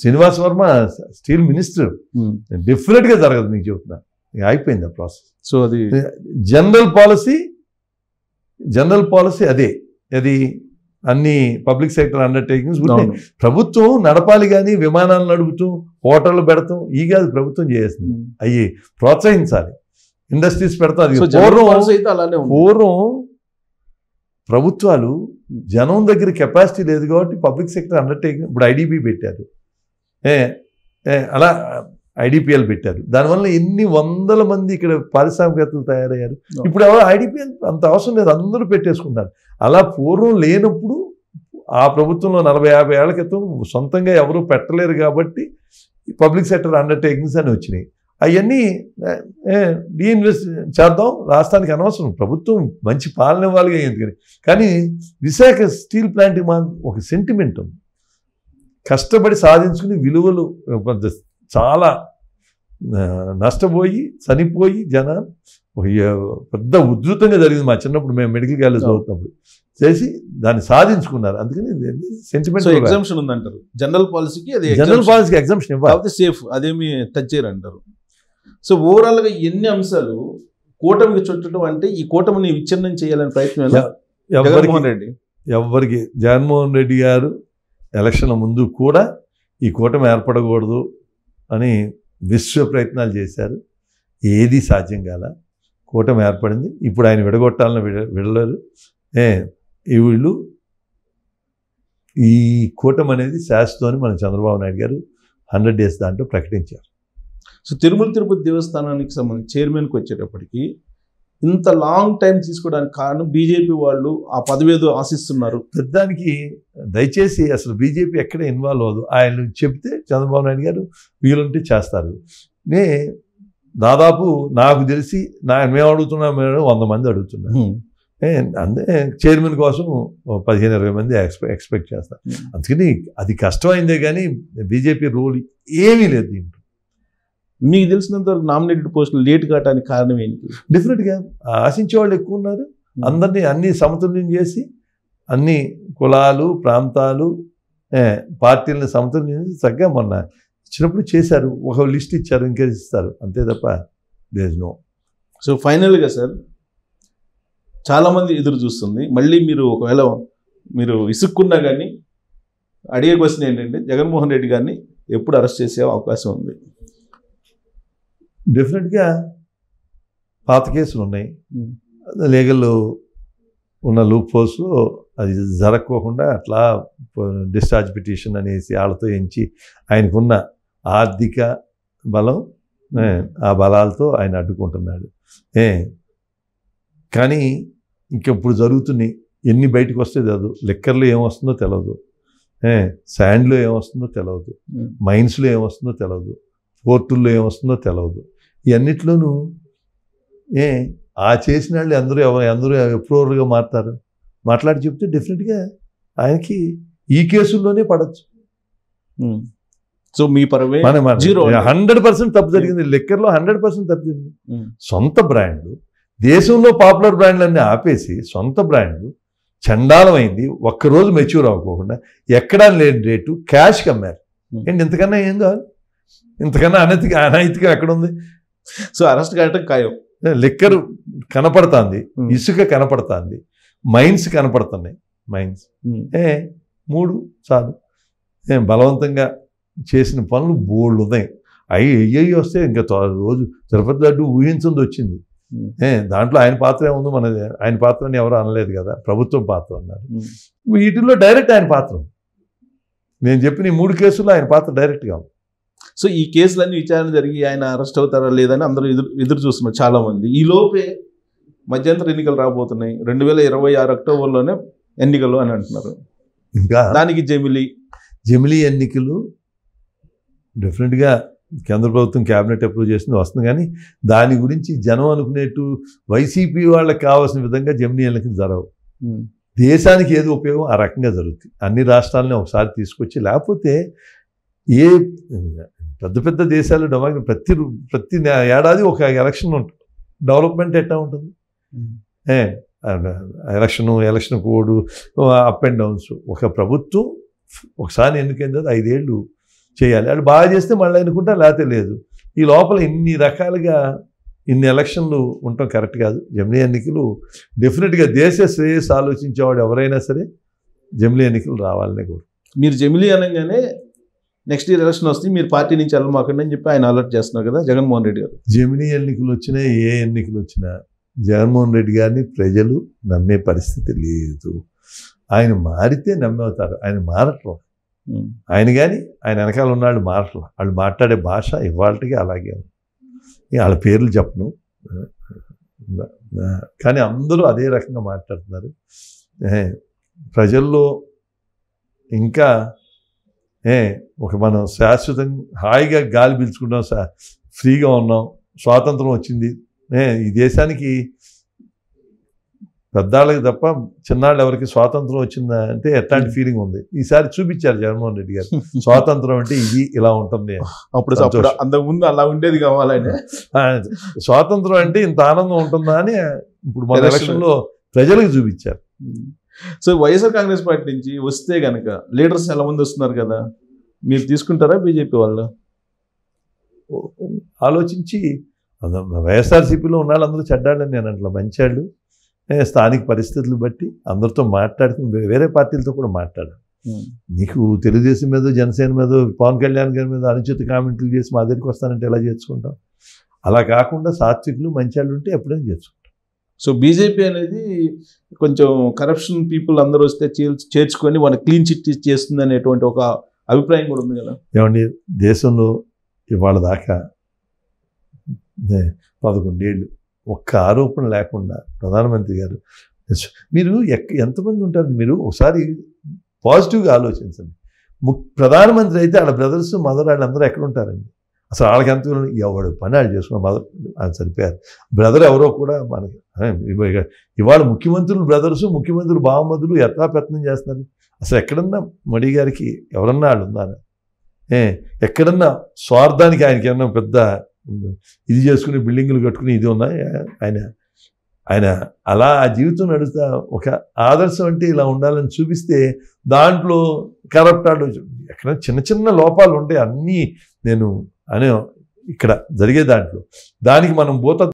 Srinivas Varma steel minister డిఫరెంట్గా జరగదు మీకు చెప్తున్నా అయిపోయింది ఆ ప్రాసెస్ సో అది జనరల్ పాలసీ జనరల్ పాలసీ అదే అది అన్ని పబ్లిక్ సెక్టర్ అండర్టేకింగ్స్ ప్రభుత్వం నడపాలి కానీ విమానాలు నడుపుతూ హోటళ్ళు పెడతాం ఈ కాదు ప్రభుత్వం చేస్తుంది అయ్యి ప్రోత్సహించాలి ఇండస్ట్రీస్ పెడతారు పూర్వం పూర్వం ప్రభుత్వాలు జనం దగ్గర కెపాసిటీ లేదు కాబట్టి పబ్లిక్ సెక్టర్ అండర్టేకింగ్ ఇప్పుడు ఐడిపి పెట్టారు ఏ అలా ఐడిపిఎల్ పెట్టారు దానివల్ల ఎన్ని వందల మంది ఇక్కడ పారిశ్రామికవేత్తలు తయారయ్యారు ఇప్పుడు ఎవరు ఐడిపిఎల్ అంత అవసరం లేదు అందరూ పెట్టేసుకుంటారు అలా పూర్వం లేనప్పుడు ఆ ప్రభుత్వంలో నలభై యాభై ఏళ్ల క్రితం సొంతంగా ఎవరూ పెట్టలేరు కాబట్టి పబ్లిక్ సెక్టర్ అండర్టేకింగ్స్ అని వచ్చినాయి అవన్నీ డీఇన్వెస్ట్ చేద్దాం రాష్ట్రానికి అనవసరం ప్రభుత్వం మంచి పాలన వాళ్ళుగా ఎందుకని కానీ విశాఖ స్టీల్ ప్లాంట్ ఒక సెంటిమెంట్ ఉంది కష్టపడి సాధించుకుని విలువలు చాలా నష్టపోయి చనిపోయి జన పెద్ద ఉధృతంగా జరిగింది మా చిన్నప్పుడు మేము మెడికల్ కాలేజ్ చదువుతున్నప్పుడు చేసి దాన్ని సాధించుకున్నారు అందుకని సెంటిమెంట్ ఎగ్జామ్షన్ ఉందంటారు జనరల్ పాలసీకి అది జనరల్ పాలసీకి ఎగ్జామ్షన్ ఇవ్వాలి సేఫ్ అదేమి టచ్ చేయరు అంటారు సో ఓవరాల్గా ఎన్ని అంశాలు కూటమికి చుట్టడం అంటే ఈ కూటమిని విచ్ఛిన్నం చేయాలని ప్రయత్నం జగన్మోహన్ రెడ్డి ఎవరికి జగన్మోహన్ రెడ్డి గారు ఎలక్షన్ ముందు కూడా ఈ కూటమి ఏర్పడకూడదు అని విశ్వ ప్రయత్నాలు చేశారు ఏది సాధ్యం కాల కూటమి ఏర్పడింది ఇప్పుడు ఆయన విడగొట్టాలని విడ విడలేరు ఏ వీళ్ళు ఈ కూటమి అనేది శాస్త్రం మన చంద్రబాబు నాయుడు గారు హండ్రెడ్ డేస్ దాంట్లో ప్రకటించారు సో తిరుమల తిరుపతి దేవస్థానానికి సంబంధించి చైర్మన్కి వచ్చేటప్పటికి ఇంత లాంగ్ టైం తీసుకోవడానికి కారణం బీజేపీ వాళ్ళు ఆ పదవేదో ఆశిస్తున్నారు పెద్దానికి దయచేసి అసలు బీజేపీ ఎక్కడ ఇన్వాల్వ్ అవ్వదు ఆయన చెప్తే చంద్రబాబు నాయుడు గారు వీలుంటే చేస్తారు నే దాదాపు నాకు తెలిసి నా మేము అడుగుతున్నాం వంద మంది అడుగుతున్నాం అందే చైర్మన్ కోసం పదిహేను ఇరవై మంది ఎక్స్పెక్ట్ చేస్తారు అందుకని అది కష్టమైందే కానీ బీజేపీ రోల్ ఏమీ లేదు దీంట్లో మీకు తెలిసినంత వరకు నామినేటెడ్ పోస్టులు లేట్ కావడానికి కారణం ఏంటి డెఫినెట్గా ఆశించే వాళ్ళు ఎక్కువ ఉన్నారు hmm. అందరినీ అన్ని సమతుల్యం చేసి అన్ని కులాలు ప్రాంతాలు పార్టీలను సమతుల్యం చేసి చక్కగా మొన్న చిన్నప్పుడు చేశారు ఒక లిస్ట్ ఇచ్చారు ఇంకేజ్ ఇస్తారు అంతే తప్ప దేజ్ నో సో ఫైనల్గా సార్ చాలామంది ఎదురు చూస్తుంది మళ్ళీ మీరు ఒకవేళ మీరు ఇసుక్కున్నా కానీ అడిగే క్వశ్చన్ ఏంటంటే జగన్మోహన్ రెడ్డి గారిని ఎప్పుడు అరెస్ట్ చేసే అవకాశం ఉంది డెఫినెట్గా పాత కేసులు ఉన్నాయి hmm. లీగల్ ఉన్న లూప్ ఫోర్స్లో అది జరగకోకుండా అట్లా డిశ్చార్జ్ పిటిషన్ అనేసి వాళ్ళతో ఎంచి ఆయనకున్న ఆర్థిక బలం hmm. ఆ బలాలతో ఆయన అడ్డుకుంటున్నాడు ఏ కానీ ఇంకెప్పుడు జరుగుతున్నాయి ఎన్ని బయటకు వస్తే తెలియదు లెక్కర్లో ఏమొస్తుందో తెలియదు శాండ్లో ఏమొస్తుందో తెలియదు మైన్స్లో hmm. ఏమొస్తుందో తెలియదు పోర్టుల్లో ఏమొస్తుందో తెలియదు ఇవన్నిట్లోనూ ఏ ఆ చేసిన వాళ్ళు అందరూ అందరూ అప్రూవర్గా మారుతారు మాట్లాడి చెప్తే డెఫినెట్గా ఆయనకి ఈ కేసుల్లోనే పడచ్చు సో మీ పరమే జీరో హండ్రెడ్ పర్సెంట్ తప్పు జరిగింది లెక్కర్లో హండ్రెడ్ పర్సెంట్ తప్పు జరిగింది సొంత బ్రాండ్ దేశంలో పాపులర్ బ్రాండ్లన్నీ ఆపేసి సొంత బ్రాండ్ చండాలమైంది ఒక్కరోజు మెచ్యూర్ అవ్వకోకుండా ఎక్కడా లేని రేటు క్యాష్కి అమ్మారు ఏంటి ఇంతకన్నా ఏం కావాలి ఇంతకన్నా అనైతిక అనైతికం ఎక్కడుంది సో అరెస్ట్ కావటం ఖాయం లిక్కర్ కనపడుతుంది ఇసుక కనపడుతుంది మైన్స్ కనపడుతున్నాయి మైన్స్ ఏ మూడు చాలు బలవంతంగా చేసిన పనులు బోల్డ్ ఉన్నాయి అవి అయ్యి వస్తే ఇంకా రోజు తిరుపతి లడ్డు ఊహించింది వచ్చింది దాంట్లో ఆయన పాత్ర ఏముంది మన ఆయన పాత్రని ఎవరు అనలేదు కదా ప్రభుత్వం పాత్ర అన్నారు వీటిల్లో డైరెక్ట్ ఆయన పాత్ర నేను చెప్పిన ఈ మూడు కేసుల్లో ఆయన పాత్ర డైరెక్ట్గా ఉంది సో ఈ కేసులన్నీ విచారణ జరిగి ఆయన అరెస్ట్ అవుతారా లేదని అందరూ ఎదురు ఎదురు చూస్తున్నారు చాలామంది ఈ లోపే మధ్యంతర ఎన్నికలు రాబోతున్నాయి రెండు వేల ఇరవై ఆరు అక్టోబర్లోనే ఎన్నికలు అని అంటున్నారు ఇంకా దానికి జమిలి జమిలి ఎన్నికలు డెఫినెట్గా కేంద్ర ప్రభుత్వం క్యాబినెట్ అప్రూవ్ చేసింది వస్తుంది కానీ దాని గురించి జనం అనుకునేట్టు వైసీపీ వాళ్ళకి కావాల్సిన విధంగా జమిలి ఎన్నికలు జరగవు దేశానికి ఏది ఉపయోగం ఆ రకంగా జరుగుతుంది అన్ని రాష్ట్రాలని ఒకసారి తీసుకొచ్చి లేకపోతే ఏ పెద్ద పెద్ద దేశాలు డమాకి ప్రతి ప్రతి ఏడాది ఒక ఎలక్షన్ ఉంటుంది డెవలప్మెంట్ ఎట్లా ఉంటుంది hmm. ఏ election election code up and downs ఒక ప్రభుత్వం ఒకసారి ఎన్నికైంది ఐదేళ్ళు చేయాలి అది బాగా చేస్తే మళ్ళీ ఎన్నుకుంటా లేకపోతే లేదు ఈ లోపల ఇన్ని రకాలుగా ఇన్ని ఎలక్షన్లు ఉండటం కరెక్ట్ కాదు జమిలీ ఎన్నికలు డెఫినెట్గా దేశ శ్రేయస్సు ఆలోచించేవాడు ఎవరైనా సరే జమిలీ ఎన్నికలు రావాలనే కోరు మీరు జమిలీ అనగానే నెక్స్ట్ ఇయర్ ఎలక్షన్ వస్తే మీరు పార్టీ నుంచి వెళ్ళమాకండి అని చెప్పి ఆయన అలర్ట్ చేస్తున్నారు కదా జగన్మోహన్ రెడ్డి గారు జమినీ ఎన్నికలు వచ్చినా ఏ ఎన్నికలు వచ్చినా జగన్మోహన్ రెడ్డి గారిని ప్రజలు నమ్మే పరిస్థితి లేదు ఆయన మారితే నమ్మేవుతారు ఆయన మారట్లా ఆయన కానీ ఆయన వెనకాల ఉన్నాళ్ళు మారట్లా వాళ్ళు మాట్లాడే భాష ఇవాళకి అలాగే వాళ్ళ పేర్లు చెప్పను కానీ అందరూ అదే రకంగా మాట్లాడుతున్నారు ప్రజల్లో ఇంకా ఏ ఒక మనం శాశ్వతంగా హాయిగా గాలి పీల్చుకుంటాం ఫ్రీగా ఉన్నాం స్వాతంత్రం వచ్చింది ఏ ఈ దేశానికి పెద్దాళ్ళకి తప్ప చిన్నాళ్ళు ఎవరికి స్వాతంత్రం వచ్చిందా అంటే ఎట్లాంటి ఫీలింగ్ ఉంది ఈసారి చూపించారు జగన్మోహన్ రెడ్డి గారు స్వాతంత్రం అంటే ఇది ఇలా ఉంటుంది అప్పుడు అంతకుముందు అలా ఉండేది కావాలని స్వాతంత్రం అంటే ఇంత ఆనందం ఉంటుందా అని ఇప్పుడు మన ఎలక్షన్లో ప్రజలకు చూపించారు సో వైఎస్ఆర్ కాంగ్రెస్ పార్టీ నుంచి వస్తే కనుక లీడర్స్ ఎలా మంది వస్తున్నారు కదా మీరు తీసుకుంటారా బీజేపీ వాళ్ళు ఆలోచించి వైఎస్ఆర్సీపీలో ఉన్న వాళ్ళందరూ చెడ్డాళ్ళని నేను అట్లా మంచాళ్ళు స్థానిక పరిస్థితులు బట్టి అందరితో మాట్లాడుకుని వేరే పార్టీలతో కూడా మాట్లాడు hmm. నీకు తెలుగుదేశం మీద జనసేన మీద పవన్ కళ్యాణ్ గారి మీద అనుచిత కామెంట్లు చేసి మా దగ్గరికి వస్తానంటే ఎలా చేసుకుంటాం అలా కాకుండా సాత్వికులు మంచి వాళ్ళు ఉంటే ఎప్పుడైనా చేసుకుంటాం సో బీజేపీ అనేది కొంచెం కరప్షన్ పీపుల్ అందరూ వస్తే చేర్చుకొని వాళ్ళు క్లీన్ చిట్ చేస్తుంది అనేటువంటి ఒక అభిప్రాయం కూడా ఉంది కదా ఏమండి దేశంలో ఇవాళ దాకా పదకొండేళ్ళు ఒక్క ఆరోపణ లేకుండా ప్రధానమంత్రి గారు మీరు ఎంతమంది ఉంటారు మీరు ఒకసారి పాజిటివ్గా ఆలోచించండి ప్రధానమంత్రి అయితే వాళ్ళ బ్రదర్స్ మదర్ వాళ్ళందరూ ఎక్కడ ఉంటారండి అసలు వాళ్ళకి ఎంత ఎవడు పని వాళ్ళు చేసుకున్న మదర్ ఆయన చనిపోయారు బ్రదర్ ఎవరో కూడా మనకి ఇవాళ ముఖ్యమంత్రులు బ్రదర్స్ ముఖ్యమంత్రులు ఎట్లా ప్రయత్నం చేస్తున్నారు అసలు ఎక్కడన్నా మడి గారికి ఎవరన్నా వాళ్ళు ఉన్నారా ఏ ఎక్కడన్నా స్వార్థానికి ఆయనకి ఏమన్నా పెద్ద ఇది చేసుకుని బిల్డింగులు కట్టుకుని ఇది ఉన్నాయి ఆయన ఆయన అలా ఆ జీవితం నడుస్తా ఒక ఆదర్శం అంటే ఇలా ఉండాలని చూపిస్తే దాంట్లో కరప్ట్ ఆడు ఎక్కడ చిన్న చిన్న లోపాలు ఉంటాయి అన్నీ నేను అని ఇక్కడ జరిగే దాంట్లో దానికి మనం భూత